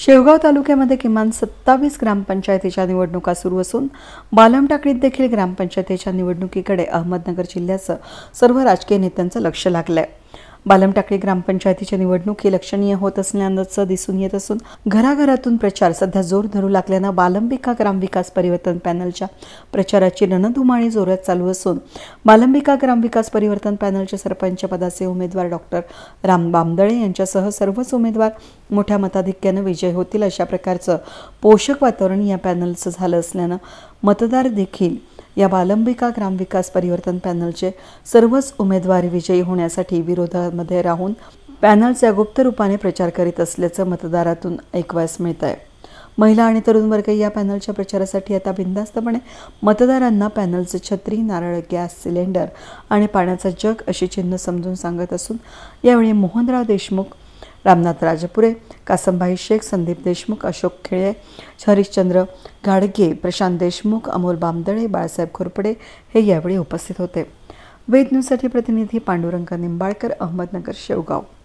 शेवगाव तालुक्यामध्ये किमान सत्तावीस ग्रामपंचायतीच्या निवडणुका सुरू असून बालमटाकडीत देखील ग्रामपंचायतीच्या निवडणुकीकडे अहमदनगर जिल्ह्याचं सर्व राजकीय नेत्यांचं लक्ष लागलं बालमटाकळी ग्रामपंचायतीच्या ही लक्षणीय होत असल्याचं दिसून येत असून घराघरातून प्रचार सध्या जोर धरू लागल्यानं बालंबिका ग्रामविकास परिवर्तन पॅनलच्या प्रचाराची रणधुमाळी जोरात चालू असून बालंबिका ग्रामविकास परिवर्तन पॅनलच्या सरपंच पदाचे उमेदवार डॉक्टर राम बामदळे यांच्यासह सर्वच उमेदवार मोठ्या मताधिक्यानं विजय होतील अशा प्रकारचं पोषक वातावरण या पॅनलचं झालं असल्यानं मतदार देखील या बालंबिका ग्रामविकास परिवर्तन पॅनलचे सर्वच उमेदवार विजयी होण्यासाठी विरोधामध्ये राहून पॅनलच्या गुप्त रूपाने प्रचार करीत असल्याचं मतदारातून ऐकवायस मिळत आहे महिला आणि तरुण वर्ग या पॅनलच्या प्रचारासाठी आता बिंदास्तपणे मतदारांना पॅनलचे छत्री नारळ गॅस सिलेंडर आणि पाण्याचा जग अशी चिन्ह समजून सांगत असून यावेळी मोहनराव देशमुख रामनाथ राजपुरे कासमभाई शेख संदीप देशमुख अशोक खेळे हरिश्चंद्र गाडगे, प्रशांत देशमुख अमोल बामदळे बाळासाहेब खुरपडे हे यावेळी उपस्थित होते वेद प्रतिनिधी पांडुरंग निंबाळकर अहमदनगर शेवगाव